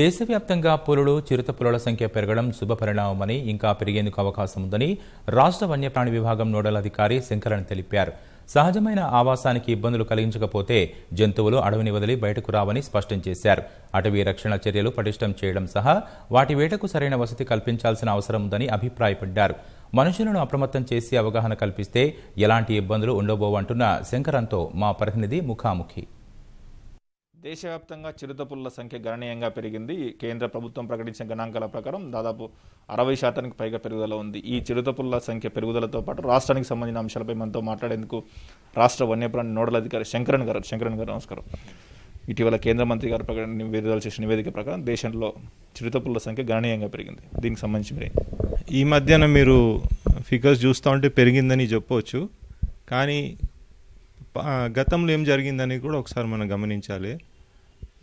దేశవ్యాప్తంగా పులులు చిరుత పులుల సంఖ్య పెరగడం శుభపరిణామమని ఇంకా పెరిగేందుకు అవకాశం ఉందని రాష్ట్ర వన్యప్రాణి విభాగం నోడల్ అధికారి శంకరన్ తెలిపారు సహజమైన ఆవాసానికి ఇబ్బందులు కలిగించకపోతే జంతువులు అడవిని వదిలి బయటకు రావని స్పష్టం చేశారు అటవీ రక్షణ చర్యలు పటిష్టం చేయడం సహా వాటి వేటకు సరైన వసతి కల్పించాల్సిన అవసరం ఉందని అభిప్రాయపడ్డారు మనుషులను అప్రమత్తం చేసి అవగాహన కల్పిస్తే ఎలాంటి ఇబ్బందులు ఉండబోవంటున్న శంకరంతో మా ప్రతినిధి ముఖాముఖి దేశవ్యాప్తంగా చిరుతపుల్ల సంఖ్య గణనీయంగా పెరిగింది కేంద్ర ప్రభుత్వం ప్రకటించిన గణాంకాల ప్రకారం దాదాపు అరవై శాతానికి పైగా పెరుగుదల ఉంది ఈ చిరుతపుల్ల సంఖ్య పెరుగుదలతో పాటు రాష్ట్రానికి సంబంధించిన అంశాలపై మనతో మాట్లాడేందుకు రాష్ట్ర వన్యప్రాణి నోడల్ అధికారి శంకరన్ గారు శంకరన్ గారు నమస్కారం ఇటీవల కేంద్ర మంత్రి గారు ప్రకటన విడుదల చేసిన నివేదిక ప్రకారం దేశంలో చిరుతపుల్ల సంఖ్య గణనీయంగా పెరిగింది దీనికి సంబంధించి మీరు ఈ మధ్యన మీరు ఫిగర్స్ చూస్తూ ఉంటే పెరిగిందని చెప్పవచ్చు కానీ గతంలో ఏం జరిగిందని కూడా ఒకసారి మనం గమనించాలి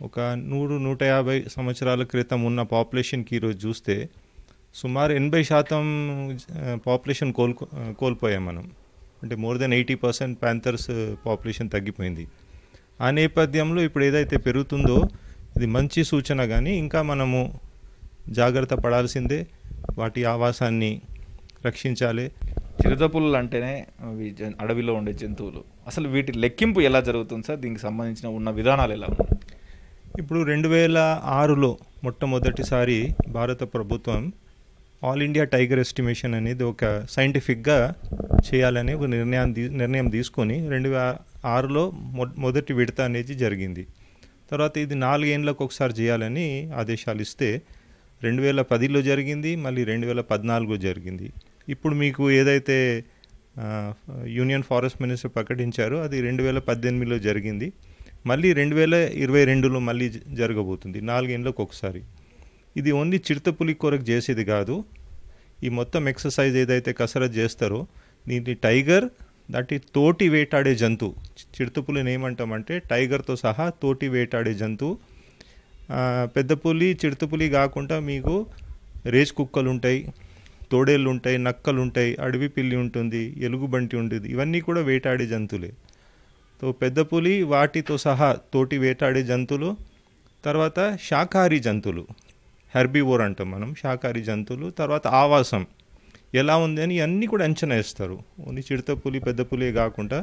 ఒక నూరు నూట యాభై సంవత్సరాల క్రితం ఉన్న పాపులేషన్కి ఈరోజు చూస్తే సుమారు ఎనభై శాతం పాపులేషన్ కోల్కో కోల్పోయాం మనం అంటే more than eighty percent panthers population తగ్గిపోయింది ఆ నేపథ్యంలో ఇప్పుడు ఏదైతే పెరుగుతుందో ఇది మంచి సూచన కానీ ఇంకా మనము జాగ్రత్త పడాల్సిందే వాటి ఆవాసాన్ని రక్షించాలి చిరుతపులు అంటేనే అవి అడవిలో ఉండే జంతువులు అసలు వీటి లెక్కింపు ఎలా జరుగుతుంది సార్ దీనికి సంబంధించిన ఉన్న విధానాలు ఎలా ఉన్నాయి ఇప్పుడు రెండు వేల ఆరులో మొట్టమొదటిసారి భారత ప్రభుత్వం ఆల్ ఇండియా టైగర్ ఎస్టిమేషన్ అనేది ఒక సైంటిఫిక్గా చేయాలని ఒక నిర్ణయం నిర్ణయం తీసుకొని రెండు వేల ఆరులో మొదటి విడత అనేది జరిగింది తర్వాత ఇది నాలుగేండ్లకు ఒకసారి చేయాలని ఆదేశాలు ఇస్తే రెండు వేల పదిలో జరిగింది మళ్ళీ రెండు వేల పద్నాలుగులో జరిగింది ఇప్పుడు మీకు ఏదైతే యూనియన్ ఫారెస్ట్ మినిస్టర్ ప్రకటించారో అది రెండు వేల పద్దెనిమిదిలో జరిగింది మళ్ళీ రెండు వేల ఇరవై రెండులో మళ్ళీ జరగబోతుంది నాలుగేళ్ళకి ఒకసారి ఇది ఓన్లీ చిరుతపులి కొరకు చేసేది కాదు ఈ మొత్తం ఎక్సర్సైజ్ ఏదైతే కసరత్ చేస్తారో దీన్ని టైగర్ దాటి తోటి వేటాడే జంతువు చిరుతపులిని ఏమంటామంటే టైగర్తో సహా తోటి వేటాడే జంతువు పెద్ద పులి చిరుతపులి కాకుండా మీకు రేజ్ కుక్కలు ఉంటాయి తోడేళ్ళు ఉంటాయి నక్కలు ఉంటాయి అడవి పిల్లి ఉంటుంది ఎలుగుబంటి ఉంటుంది ఇవన్నీ కూడా వేటాడే జంతువులే సో పెద్ద పులి వాటితో సహా తోటి వేటాడే జంతువులు తర్వాత శాకాహారీ జంతువులు హెర్బివోర్ అంటాం మనం శాకాహారీ జంతువులు తర్వాత ఆవాసం ఎలా ఉంది అని ఇవన్నీ కూడా అంచనా వేస్తారు ఓన్లీ చిడత పులి పెద్ద పులి కాకుండా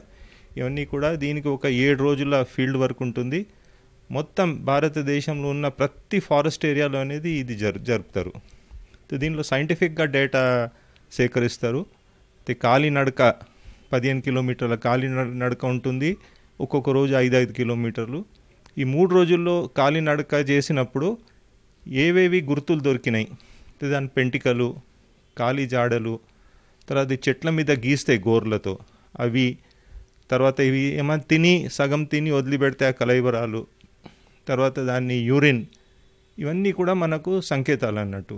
ఇవన్నీ కూడా దీనికి ఒక ఏడు రోజుల ఫీల్డ్ వర్క్ ఉంటుంది మొత్తం భారతదేశంలో ఉన్న ప్రతి ఫారెస్ట్ ఏరియాలో అనేది ఇది జరు జరుపుతారు దీనిలో సైంటిఫిక్గా డేటా సేకరిస్తారు అయితే కాలినడక పదిహేను కిలోమీటర్ల కాలినడక ఉంటుంది ఒక్కొక్క రోజు ఐదు ఐదు కిలోమీటర్లు ఈ మూడు రోజుల్లో కాలినడక చేసినప్పుడు ఏవేవి గుర్తులు దొరికినాయి దాని పెంటికలు కాలి జాడలు తర్వాత చెట్ల మీద గీస్తే గోర్లతో అవి తర్వాత ఇవి ఏమైనా తిని సగం తిని వదిలిపెడితే ఆ కలైవరాలు తర్వాత దాన్ని యూరిన్ ఇవన్నీ కూడా మనకు సంకేతాలు అన్నట్టు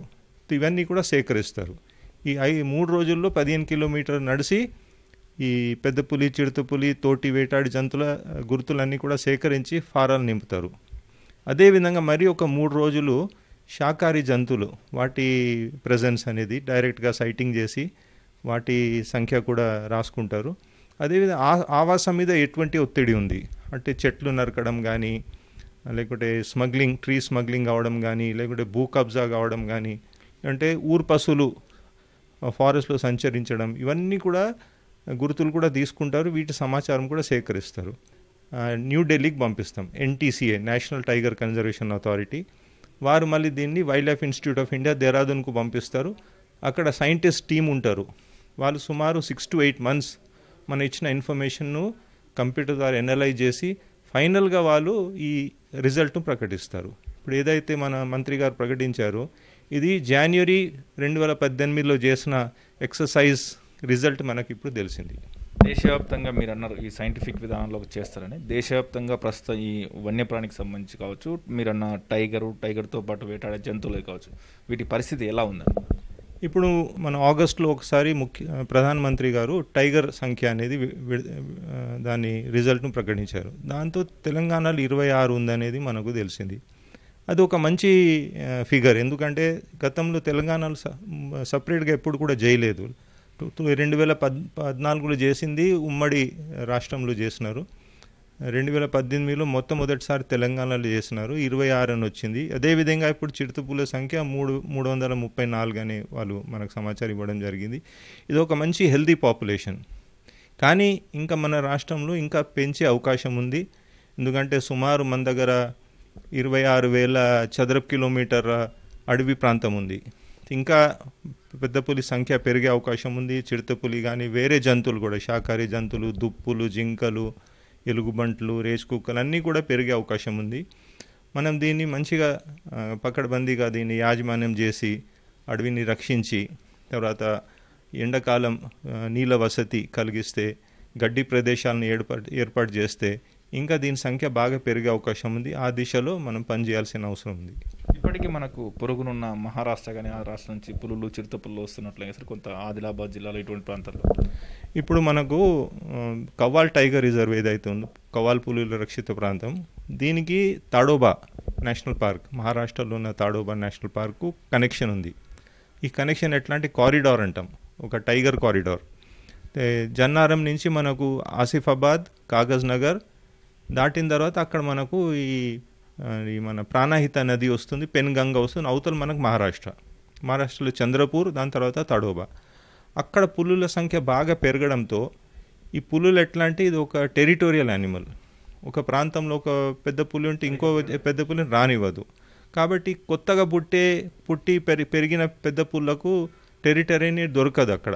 ఇవన్నీ కూడా సేకరిస్తారు ఈ ఐ మూడు రోజుల్లో పదిహేను కిలోమీటర్లు నడిచి ఈ పెద్ద పులి చిడత పులి తోటి వేటాడి జంతువుల గుర్తులన్నీ కూడా సేకరించి ఫారాలు నింపుతారు అదేవిధంగా మరి ఒక మూడు రోజులు శాకాహారి జంతువులు వాటి ప్రజెన్స్ అనేది డైరెక్ట్గా సైటింగ్ చేసి వాటి సంఖ్య కూడా రాసుకుంటారు అదేవిధంగా ఆ ఆవాసం మీద ఎటువంటి ఒత్తిడి ఉంది అంటే చెట్లు నరకడం కానీ లేకుంటే స్మగ్లింగ్ ట్రీ స్మగ్లింగ్ అవ్వడం కానీ లేకుంటే భూ కబ్జా కావడం కానీ అంటే ఊరు పశువులు ఫారెస్ట్లో సంచరించడం ఇవన్నీ కూడా గుర్తులు కూడా తీసుకుంటారు వీటి సమాచారం కూడా సేకరిస్తారు న్యూఢిల్లీకి పంపిస్తాం NTCA national tiger conservation authority వారు మళ్ళీ దీన్ని wildlife institute of India దేరాదూన్కు పంపిస్తారు అక్కడ సైంటిస్ట్ టీం ఉంటారు వాళ్ళు సుమారు సిక్స్ టు ఎయిట్ మంత్స్ మనం ఇచ్చిన ఇన్ఫర్మేషన్ను కంప్యూటర్ ద్వారా ఎనలైజ్ చేసి ఫైనల్గా వాళ్ళు ఈ రిజల్ట్ను ప్రకటిస్తారు ఇప్పుడు ఏదైతే మన మంత్రి గారు ప్రకటించారో ఇది జాన్వరి రెండు వేల పద్దెనిమిదిలో చేసిన ఎక్సర్సైజ్ రిజల్ట్ మనకి ఇప్పుడు తెలిసింది దేశవ్యాప్తంగా మీరు అన్నారు ఈ సైంటిఫిక్ విధానంలో చేస్తారని దేశవ్యాప్తంగా ప్రస్తుతం ఈ వన్యప్రాణికి సంబంధించి కావచ్చు మీరు అన్న టైగరు టైగర్తో పాటు వేటాడే జంతువులే కావచ్చు వీటి పరిస్థితి ఎలా ఉందండి ఇప్పుడు మన ఆగస్టులో ఒకసారి ముఖ్య ప్రధానమంత్రి గారు టైగర్ సంఖ్య అనేది దాని రిజల్ట్ను ప్రకటించారు దాంతో తెలంగాణలో ఇరవై ఆరు ఉందనేది మనకు తెలిసింది అది ఒక మంచి ఫిగర్ ఎందుకంటే గతంలో తెలంగాణలో స సపరేట్గా ఎప్పుడు కూడా చేయలేదు రెండు వేల పద్ పద్నాలుగులో చేసింది ఉమ్మడి రాష్ట్రంలో చేసినారు రెండు వేల పద్దెనిమిదిలో మొట్టమొదటిసారి తెలంగాణలో చేసినారు ఇరవై ఆరు అని వచ్చింది అదేవిధంగా ఇప్పుడు చిరుతపుల సంఖ్య మూడు మూడు వందల ముప్పై నాలుగు అని వాళ్ళు మనకు సమాచారం ఇవ్వడం జరిగింది ఇది ఒక మంచి హెల్దీ పాపులేషన్ కానీ ఇంకా మన రాష్ట్రంలో ఇంకా పెంచే అవకాశం ఉంది ఎందుకంటే సుమారు మన దగ్గర ఇరవై ఆరు వేల చదరపు కిలోమీటర్ అడవి ప్రాంతం ఉంది ఇంకా పెద్ద పులి సంఖ్య పెరిగే అవకాశం ఉంది చిడతపులి కానీ వేరే జంతువులు కూడా శాకాహారి జంతువులు దుప్పులు జింకలు ఎలుగుబంట్లు రేస్ కుక్కలు అన్నీ కూడా పెరిగే అవకాశం ఉంది మనం దీన్ని మంచిగా పక్కడబందీగా దీన్ని యాజమాన్యం చేసి అడవిని రక్షించి తర్వాత ఎండాకాలం నీళ్ళ వసతి కలిగిస్తే గడ్డి ప్రదేశాలను ఏర్పాటు ఏర్పాటు చేస్తే ఇంకా దీని సంఖ్య బాగా పెరిగే అవకాశం ఉంది ఆ దిశలో మనం పనిచేయాల్సిన అవసరం ఉంది ఇప్పటికీ మనకు పొరుగునున్న మహారాష్ట్ర కానీ ఆ రాష్ట్రం నుంచి పులులు చిరుత పులులు సార్ కొంత ఆదిలాబాద్ జిల్లాలో ఇటువంటి ప్రాంతాల్లో ఇప్పుడు మనకు కవ్వాల్ టైగర్ రిజర్వ్ ఏదైతే ఉందో కవ్వాల్ పులుల రక్షిత ప్రాంతం దీనికి తాడోబా నేషనల్ పార్క్ మహారాష్ట్రలో ఉన్న తాడోబా నేషనల్ పార్కు కనెక్షన్ ఉంది ఈ కనెక్షన్ ఎట్లాంటి కారిడార్ అంటాం ఒక టైగర్ కారిడార్ జన్నారం నుంచి మనకు ఆసిఫాబాద్ కాగజ్ నగర్ దాటిన తర్వాత అక్కడ మనకు ఈ ఈ మన ప్రాణహిత నది వస్తుంది పెన్గంగ వస్తుంది అవతల మనకు మహారాష్ట్ర మహారాష్ట్రలో చంద్రపూర్ దాని తర్వాత తడోబా అక్కడ పులుల సంఖ్య బాగా పెరగడంతో ఈ పులులు ఎట్లాంటి ఇది ఒక టెరిటోరియల్ యానిమల్ ఒక ప్రాంతంలో ఒక పెద్ద పులి ఉంటే ఇంకో పెద్ద పులిని రానివ్వదు కాబట్టి కొత్తగా పుట్టే పుట్టి పెరి పెరిగిన పెద్ద పుల్లకు టెరిటరీని దొరకదు అక్కడ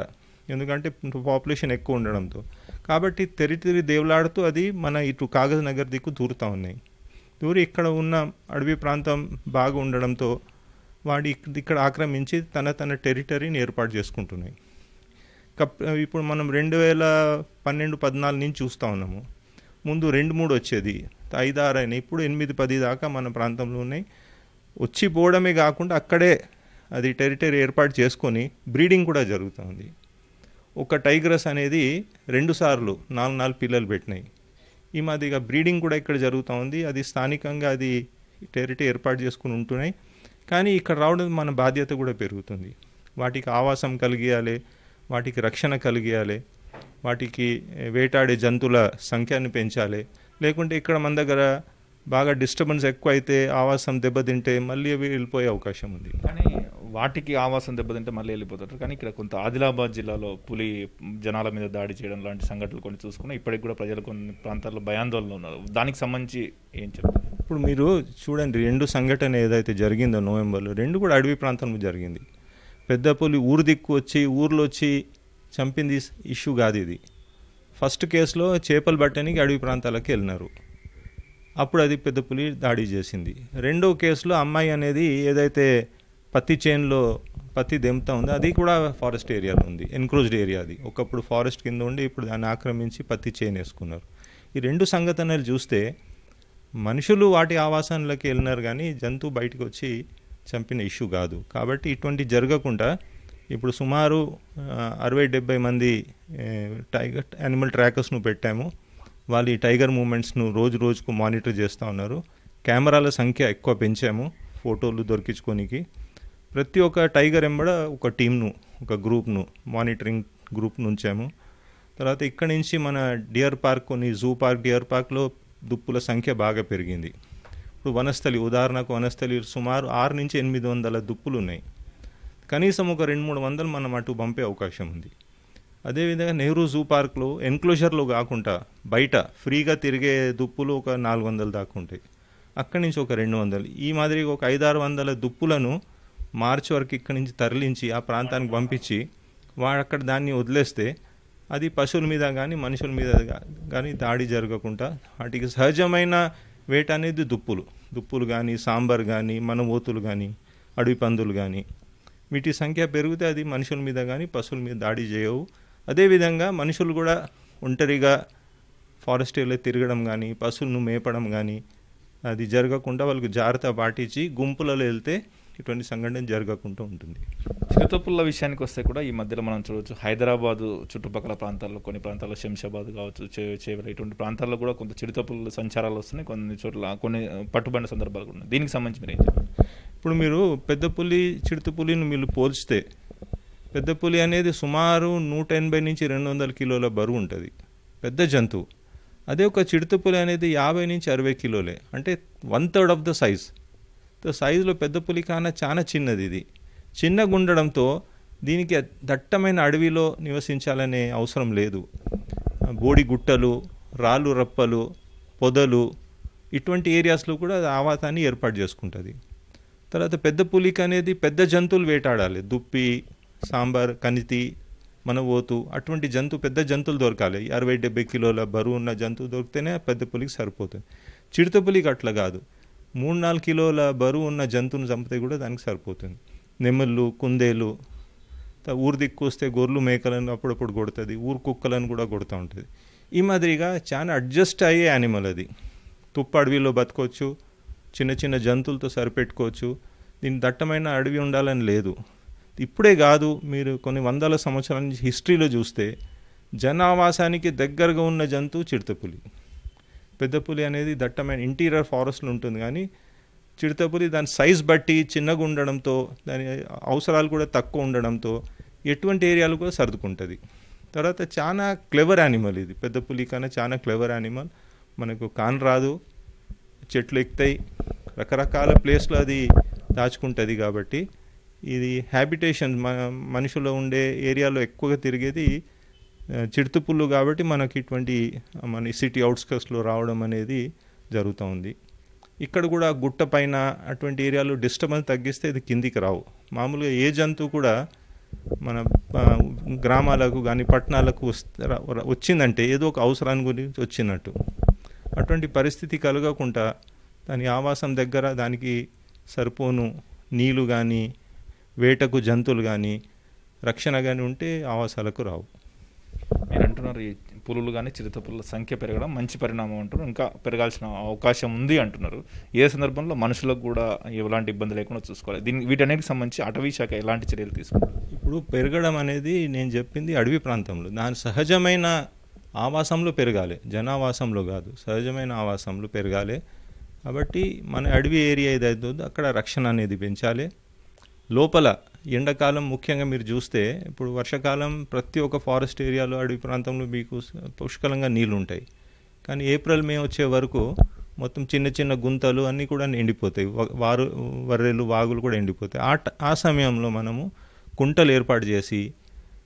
ఎందుకంటే పాపులేషన్ ఎక్కువ ఉండడంతో కాబట్టి తెరి తెరి దేవులాడుతూ అది మన ఇటు కాగజ్ నగర్ దిక్కు దూరుతూ ఉన్నాయి దూరి ఇక్కడ ఉన్న అడవి ప్రాంతం బాగా ఉండడంతో వాడి ఇక్కడ ఆక్రమించి తన తన టెరిటరీని ఏర్పాటు చేసుకుంటున్నాయి కప్ ఇప్పుడు మనం రెండు వేల పన్నెండు పద్నాలుగు నుంచి చూస్తూ ఉన్నాము ముందు రెండు మూడు వచ్చేది ఐదు ఆరు అయినాయి ఇప్పుడు ఎనిమిది పది దాకా మన ప్రాంతంలో ఉన్నాయి వచ్చి పోవడమే కాకుండా అక్కడే అది టెరిటరీ ఏర్పాటు చేసుకొని బ్రీడింగ్ కూడా జరుగుతుంది ఒక టైగ్రస్ అనేది రెండుసార్లు నాలుగు నాలుగు పిల్లలు పెట్టినాయి ఈ మాదిరిగా బ్రీడింగ్ కూడా ఇక్కడ జరుగుతూ ఉంది అది స్థానికంగా అది టెరిటరీ ఏర్పాటు చేసుకుని ఉంటున్నాయి కానీ ఇక్కడ రావడం మన బాధ్యత కూడా పెరుగుతుంది వాటికి ఆవాసం కలిగియాలి వాటికి రక్షణ కలిగియాలి వాటికి వేటాడే జంతువుల సంఖ్యను పెంచాలి లేకుంటే ఇక్కడ మన దగ్గర బాగా డిస్టర్బెన్స్ ఎక్కువ అయితే ఆవాసం దెబ్బతింటే మళ్ళీ అవి వెళ్ళిపోయే అవకాశం ఉంది కానీ వాటికి ఆవాసం దెబ్బతింటే మళ్ళీ వెళ్ళిపోతారు కానీ ఇక్కడ కొంత ఆదిలాబాద్ జిల్లాలో పులి జనాల మీద దాడి చేయడం లాంటి సంఘటనలు కొన్ని చూసుకున్నా ఇప్పటికి కూడా ప్రజలు కొన్ని ప్రాంతాల్లో భయాందోళన ఉన్నారు దానికి సంబంధించి ఏం చెప్తారు ఇప్పుడు మీరు చూడండి రెండు సంఘటన ఏదైతే జరిగిందో నవంబర్లో రెండు కూడా అడవి ప్రాంతంలో జరిగింది పెద్ద పులి ఊరు దిక్కు వచ్చి ఊర్లో వచ్చి చంపింది ఇష్యూ కాదు ఇది ఫస్ట్ కేసులో చేపలు పట్టడానికి అడవి ప్రాంతాలకు వెళ్ళినారు అప్పుడు అది పెద్ద పులి దాడి చేసింది రెండో కేసులో అమ్మాయి అనేది ఏదైతే పత్తి చేన్లో పత్తి దెంపుతా ఉంది అది కూడా ఫారెస్ట్ ఏరియాలో ఉంది ఎన్క్లోజ్డ్ ఏరియా అది ఒకప్పుడు ఫారెస్ట్ కింద ఉండి ఇప్పుడు దాన్ని ఆక్రమించి పత్తి చేన్ వేసుకున్నారు ఈ రెండు సంఘటనలు చూస్తే మనుషులు వాటి ఆవాసాలకి వెళ్ళినారు కానీ జంతువు బయటకు వచ్చి చంపిన ఇష్యూ కాదు కాబట్టి ఇటువంటి జరగకుండా ఇప్పుడు సుమారు అరవై డెబ్బై మంది టైగర్ యానిమల్ ట్రాకర్స్ను పెట్టాము వాళ్ళు ఈ టైగర్ మూమెంట్స్ను రోజు రోజుకు మానిటర్ చేస్తూ ఉన్నారు కెమెరాల సంఖ్య ఎక్కువ పెంచాము ఫోటోలు దొరికించుకోనికి ప్రతి ఒక్క టైగర్ ఎంబడ ఒక టీంను ఒక గ్రూప్ను మానిటరింగ్ గ్రూప్ను ఉంచాము తర్వాత ఇక్కడ నుంచి మన డియర్ పార్క్ కొన్ని జూ పార్క్ డియర్ పార్క్లో దుప్పుల సంఖ్య బాగా పెరిగింది ఇప్పుడు వనస్థలి ఉదాహరణకు వనస్థలి సుమారు ఆరు నుంచి ఎనిమిది వందల దుప్పులు ఉన్నాయి కనీసం ఒక రెండు మూడు వందలు మనం అటు పంపే అవకాశం ఉంది అదేవిధంగా నెహ్రూ జూ పార్క్లో ఎన్క్లోజర్లో కాకుండా బయట ఫ్రీగా తిరిగే దుప్పులు ఒక నాలుగు వందలు దాకా ఉంటాయి అక్కడి నుంచి ఒక రెండు వందలు ఈ మాదిరిగా ఒక ఐదారు వందల దుప్పులను మార్చి వరకు ఇక్కడి నుంచి తరలించి ఆ ప్రాంతానికి పంపించి వాడు అక్కడ దాన్ని వదిలేస్తే అది పశువుల మీద కానీ మనుషుల మీద కానీ దాడి జరగకుండా వాటికి సహజమైన వేట అనేది దుప్పులు దుప్పులు కానీ సాంబార్ కానీ మనవోతులు కానీ అడవి పందులు కానీ వీటి సంఖ్య పెరిగితే అది మనుషుల మీద కానీ పశువుల మీద దాడి చేయవు అదేవిధంగా మనుషులు కూడా ఒంటరిగా ఫారెస్ట్ తిరగడం కానీ పశువులను మేపడం కానీ అది జరగకుండా వాళ్ళకు జాగ్రత్త పాటించి గుంపులలో వెళ్తే ఇటువంటి సంఘటన జరగకుండా ఉంటుంది చిరుతపుల్ల విషయానికి వస్తే కూడా ఈ మధ్యలో మనం చూడవచ్చు హైదరాబాదు చుట్టుపక్కల ప్రాంతాల్లో కొన్ని ప్రాంతాల్లో శంషాబాద్ కావచ్చు చేవల ఇటువంటి ప్రాంతాల్లో కూడా కొంత చిరుతపుల్ల సంచారాలు వస్తున్నాయి కొన్ని చోట్ల కొన్ని పట్టుబడిన సందర్భాలు కూడా ఉన్నాయి దీనికి సంబంధించి మీరు ఏం చెప్పాలి ఇప్పుడు మీరు పెద్ద పులి చిరుతపులిని మీరు పోల్చితే పెద్ద పులి అనేది సుమారు నూట ఎనభై నుంచి రెండు వందల కిలోల బరువు ఉంటుంది పెద్ద జంతువు అదే ఒక చిరుతపులి అనేది యాభై నుంచి అరవై కిలోలే అంటే one third of the size సైజులో పెద్ద పులికాన చాలా చిన్నది ఇది చిన్నగా ఉండడంతో దీనికి దట్టమైన అడవిలో నివసించాలనే అవసరం లేదు బోడి గుట్టలు రాళ్ళు రప్పలు పొదలు ఇటువంటి ఏరియాస్లో కూడా ఆవాతాన్ని ఏర్పాటు చేసుకుంటుంది తర్వాత పెద్ద పులిక అనేది పెద్ద జంతువులు వేటాడాలి దుప్పి సాంబార్ కనితి మనవోతు అటువంటి జంతు పెద్ద జంతువులు దొరకాలి అరవై డెబ్బై కిలోల బరువు ఉన్న జంతువు దొరికితేనే పెద్ద పులికి సరిపోతుంది చిడత పులికి అట్లా కాదు మూడు నాలుగు కిలోల బరువు ఉన్న జంతువును చంపితే కూడా దానికి సరిపోతుంది నెమళ్ళు కుందేలు ఊరు వస్తే గొర్రెలు మేకలను అప్పుడప్పుడు కొడుతుంది ఊరు కుక్కలను కూడా కొడుతూ ఉంటుంది ఈ మాదిరిగా చాలా అడ్జస్ట్ అయ్యే యానిమల్ అది తుప్ప అడవిలో బతకొచ్చు చిన్న చిన్న జంతువులతో సరిపెట్టుకోవచ్చు దీని దట్టమైన అడవి ఉండాలని లేదు ఇప్పుడే కాదు మీరు కొన్ని వందల సంవత్సరాల నుంచి హిస్టరీలో చూస్తే జనావాసానికి దగ్గరగా ఉన్న జంతువు చిరుతపులి పెద్దపులి అనేది దట్టమైన ఇంటీరియర్ ఫారెస్ట్లో ఉంటుంది కానీ చిడతపులి దాని సైజ్ బట్టి చిన్నగా ఉండడంతో దాని అవసరాలు కూడా తక్కువ ఉండడంతో ఎటువంటి ఏరియాలు కూడా సర్దుకుంటుంది తర్వాత చాలా క్లెవర్ యానిమల్ ఇది పెద్ద పులి కన్నా చాలా క్లెవర్ యానిమల్ మనకు కాన్ రాదు చెట్లు ఎక్కుతాయి రకరకాల ప్లేస్లో అది దాచుకుంటుంది కాబట్టి ఇది హ్యాబిటేషన్ మనుషులు ఉండే ఏరియాలో ఎక్కువగా తిరిగేది చిరుతపుల్లు కాబట్టి మనకి ఇటువంటి మన సిటీ అవుట్స్కర్స్లో రావడం అనేది జరుగుతూ ఉంది ఇక్కడ కూడా గుట్ట పైన అటువంటి ఏరియాలో డిస్టర్బెన్స్ తగ్గిస్తే ఇది కిందికి రావు మామూలుగా ఏ జంతువు కూడా మన గ్రామాలకు కానీ పట్టణాలకు వచ్చిందంటే ఏదో ఒక అవసరాన్ని గురించి వచ్చినట్టు అటువంటి పరిస్థితి కలగకుండా దాని ఆవాసం దగ్గర దానికి సరిపోను నీళ్ళు కానీ వేటకు జంతువులు కానీ రక్షణ కానీ ఉంటే ఆవాసాలకు రావు అంటున్నారు ఈ పులులు కానీ చిరుత పులుల సంఖ్య పెరగడం మంచి పరిణామం అంటున్నారు ఇంకా పెరగాల్సిన అవకాశం ఉంది అంటున్నారు ఏ సందర్భంలో మనుషులకు కూడా ఎలాంటి ఇబ్బంది లేకుండా చూసుకోవాలి దీని వీటన్నిటికి సంబంధించి అటవీ శాఖ ఎలాంటి చర్యలు తీసుకుంటారు ఇప్పుడు పెరగడం అనేది నేను చెప్పింది అడవి ప్రాంతంలో దాని సహజమైన ఆవాసంలో పెరగాలి జనావాసంలో కాదు సహజమైన ఆవాసంలో పెరగాలి కాబట్టి మన అడవి ఏరియా ఏదైతే అక్కడ రక్షణ అనేది పెంచాలి లోపల ఎండాకాలం ముఖ్యంగా మీరు చూస్తే ఇప్పుడు వర్షాకాలం ప్రతి ఒక్క ఫారెస్ట్ ఏరియాలో అడవి ప్రాంతంలో మీకు పుష్కలంగా నీళ్ళు ఉంటాయి కానీ ఏప్రిల్ మే వచ్చే వరకు మొత్తం చిన్న చిన్న గుంతలు అన్నీ కూడా ఎండిపోతాయి వారు వర్రెలు వాగులు కూడా ఎండిపోతాయి ఆ ఆ సమయంలో మనము కుంటలు ఏర్పాటు చేసి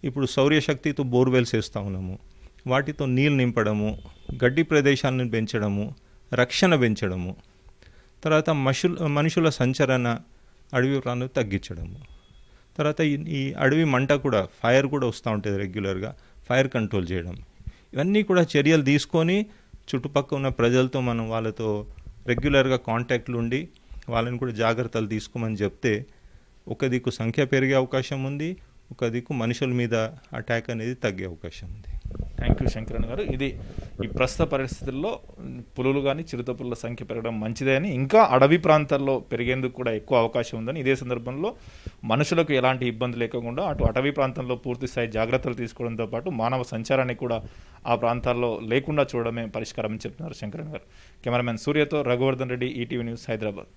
ఇప్పుడు సౌర్యశక్తితో బోర్వెల్స్ వేస్తూ ఉన్నాము వాటితో నీళ్ళు నింపడము గడ్డి ప్రదేశాలను పెంచడము రక్షణ పెంచడము తర్వాత మషుల మనుషుల సంచరణ అడవి రాను తగ్గించడము తర్వాత ఈ అడవి మంట కూడా ఫైర్ కూడా వస్తూ ఉంటుంది రెగ్యులర్గా ఫైర్ కంట్రోల్ చేయడం ఇవన్నీ కూడా చర్యలు తీసుకొని చుట్టుపక్కల ఉన్న ప్రజలతో మనం వాళ్ళతో రెగ్యులర్గా కాంటాక్ట్లు ఉండి వాళ్ళని కూడా జాగ్రత్తలు తీసుకోమని చెప్తే ఒక దిక్కు సంఖ్య పెరిగే అవకాశం ఉంది ఒక దిక్కు మనుషుల మీద అటాక్ అనేది తగ్గే అవకాశం ఉంది థ్యాంక్ యూ శంకరన్ గారు ఇది ఈ ప్రస్తుత పరిస్థితుల్లో పులులు కానీ చిరుత పులుల సంఖ్య పెరగడం మంచిదే అని ఇంకా అడవి ప్రాంతాల్లో పెరిగేందుకు కూడా ఎక్కువ అవకాశం ఉందని ఇదే సందర్భంలో మనుషులకు ఎలాంటి ఇబ్బంది లేకుండా అటు అటవీ ప్రాంతంలో పూర్తి స్థాయి జాగ్రత్తలు తీసుకోవడంతో పాటు మానవ సంచారాన్ని కూడా ఆ ప్రాంతాల్లో లేకుండా చూడడమే పరిష్కారం అని చెప్తున్నారు శంకరన్ గారు కెమెరామెన్ సూర్యతో రఘువర్ధన్ రెడ్డి ఈటీవీ న్యూస్ హైదరాబాద్